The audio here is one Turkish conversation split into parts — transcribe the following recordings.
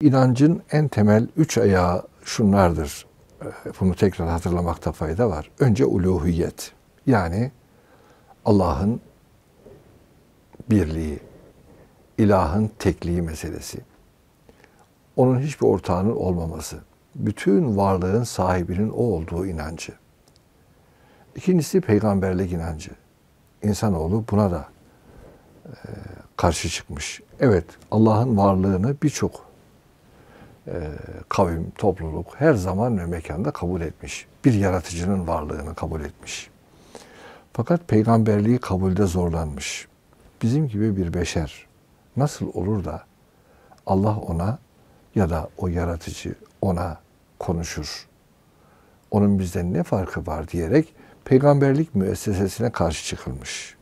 İnancın en temel üç ayağı şunlardır. Ee, bunu tekrar hatırlamakta fayda var. Önce uluhiyet. Yani Allah'ın birliği, ilahın tekliği meselesi. Onun hiçbir ortağının olmaması. Bütün varlığın sahibinin o olduğu inancı. İkincisi peygamberlik inancı. İnsanoğlu buna da e, karşı çıkmış. Evet Allah'ın varlığını birçok ee, kavim, topluluk her zaman ve mekanda kabul etmiş. Bir yaratıcının varlığını kabul etmiş. Fakat peygamberliği kabulde zorlanmış. Bizim gibi bir beşer nasıl olur da Allah ona ya da o yaratıcı ona konuşur. Onun bizden ne farkı var diyerek peygamberlik müessesesine karşı çıkılmış.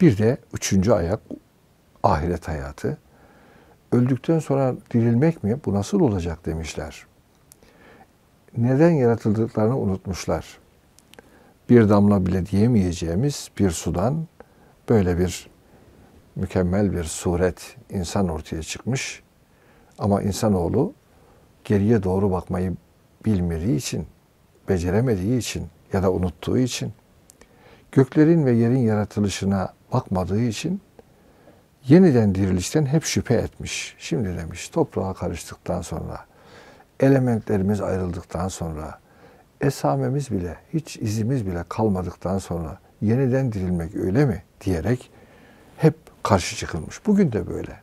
Bir de üçüncü ayak ahiret hayatı öldükten sonra dirilmek mi? Bu nasıl olacak demişler. Neden yaratıldıklarını unutmuşlar. Bir damla bile diyemeyeceğimiz bir sudan böyle bir mükemmel bir suret insan ortaya çıkmış. Ama insanoğlu geriye doğru bakmayı bilmediği için, beceremediği için ya da unuttuğu için, göklerin ve yerin yaratılışına bakmadığı için yeniden dirilişten hep şüphe etmiş. Şimdi demiş toprağa karıştıktan sonra, elementlerimiz ayrıldıktan sonra, esamemiz bile, hiç izimiz bile kalmadıktan sonra yeniden dirilmek öyle mi diyerek hep karşı çıkılmış. Bugün de böyle.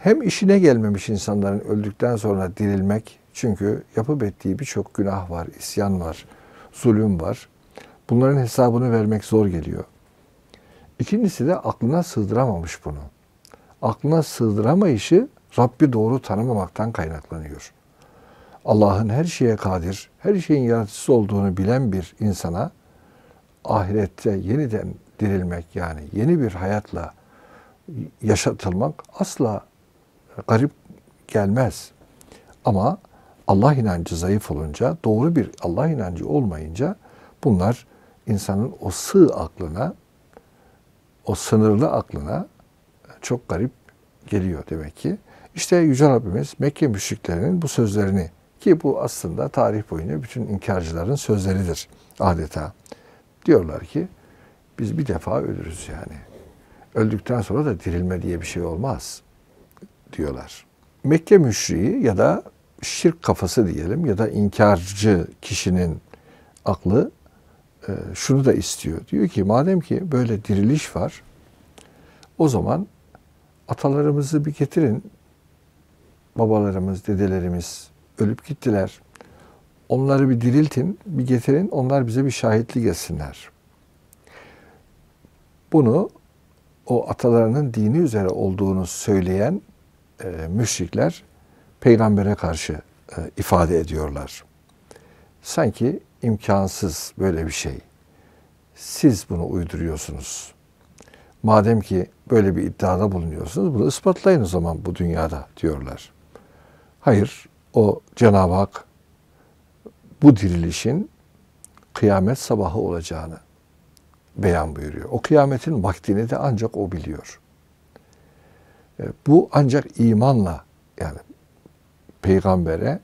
Hem işine gelmemiş insanların öldükten sonra dirilmek, çünkü yapıp ettiği birçok günah var, isyan var, zulüm var. Bunların hesabını vermek zor geliyor. İkincisi de aklına sığdıramamış bunu. Aklına sığdıramayışı Rabbi doğru tanımamaktan kaynaklanıyor. Allah'ın her şeye kadir, her şeyin yaratıcısı olduğunu bilen bir insana ahirette yeniden dirilmek yani yeni bir hayatla yaşatılmak asla garip gelmez. Ama Allah inancı zayıf olunca, doğru bir Allah inancı olmayınca bunlar insanın o sığ aklına o sınırlı aklına çok garip geliyor demek ki. İşte Yüce Rabbimiz Mekke müşriklerinin bu sözlerini ki bu aslında tarih boyunca bütün inkarcıların sözleridir adeta. Diyorlar ki biz bir defa ölürüz yani. Öldükten sonra da dirilme diye bir şey olmaz diyorlar. Mekke müşriği ya da şirk kafası diyelim ya da inkarcı kişinin aklı e, şunu da istiyor. Diyor ki madem ki böyle diriliş var o zaman atalarımızı bir getirin. Babalarımız, dedelerimiz ölüp gittiler. Onları bir diriltin, bir getirin. Onlar bize bir şahitlik etsinler. Bunu o atalarının dini üzere olduğunu söyleyen e, müşrikler peygambere karşı e, ifade ediyorlar. Sanki imkansız böyle bir şey. Siz bunu uyduruyorsunuz. Madem ki böyle bir iddiada bulunuyorsunuz, bunu ispatlayın o zaman bu dünyada diyorlar. Hayır, o Cenab-ı Hak bu dirilişin kıyamet sabahı olacağını beyan buyuruyor. O kıyametin vaktini de ancak o biliyor. E, bu ancak imanla yani peygambere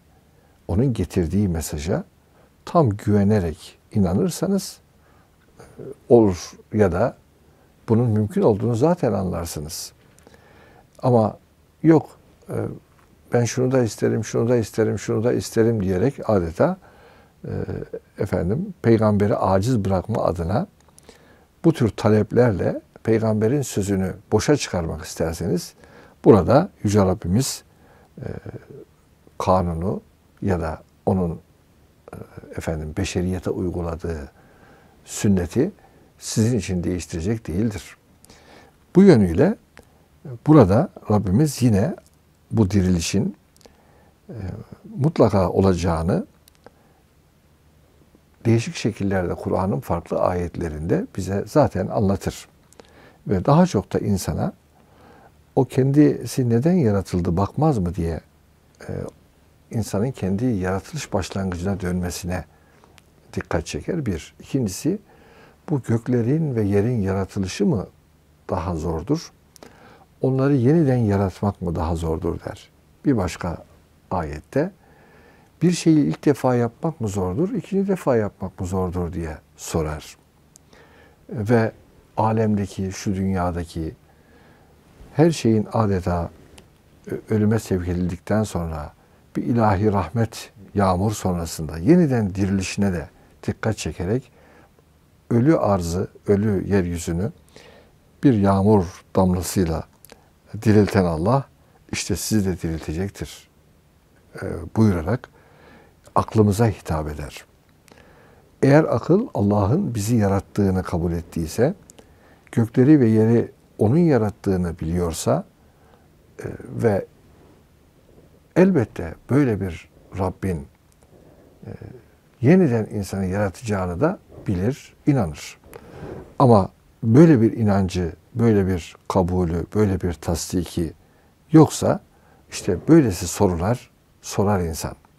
onun getirdiği mesaja tam güvenerek inanırsanız e, olur ya da bunun mümkün olduğunu zaten anlarsınız. Ama yok e, ben şunu da isterim, şunu da isterim, şunu da isterim diyerek adeta e, efendim peygamberi aciz bırakma adına bu tür taleplerle peygamberin sözünü boşa çıkarmak isterseniz burada Yüce Rabbimiz kanunu ya da onun efendim beşeriyete uyguladığı sünneti sizin için değiştirecek değildir. Bu yönüyle burada Rabbimiz yine bu dirilişin e, mutlaka olacağını değişik şekillerde Kur'an'ın farklı ayetlerinde bize zaten anlatır. Ve daha çok da insana o kendisi neden yaratıldı bakmaz mı diye e, insanın kendi yaratılış başlangıcına dönmesine dikkat çeker bir. İkincisi bu göklerin ve yerin yaratılışı mı daha zordur? Onları yeniden yaratmak mı daha zordur der. Bir başka ayette bir şeyi ilk defa yapmak mı zordur, ikinci defa yapmak mı zordur diye sorar. Ve alemdeki, şu dünyadaki her şeyin adeta ölüme sevk edildikten sonra bir ilahi rahmet yağmur sonrasında yeniden dirilişine de dikkat çekerek ölü arzı, ölü yeryüzünü bir yağmur damlasıyla dirilten Allah işte sizi de diriltecektir e, buyurarak aklımıza hitap eder. Eğer akıl Allah'ın bizi yarattığını kabul ettiyse, gökleri ve yeri onun yarattığını biliyorsa e, ve Elbette böyle bir Rabbin e, yeniden insanı yaratacağını da bilir, inanır. Ama böyle bir inancı, böyle bir kabulü, böyle bir tasdiki yoksa işte böylesi sorular sorar insan.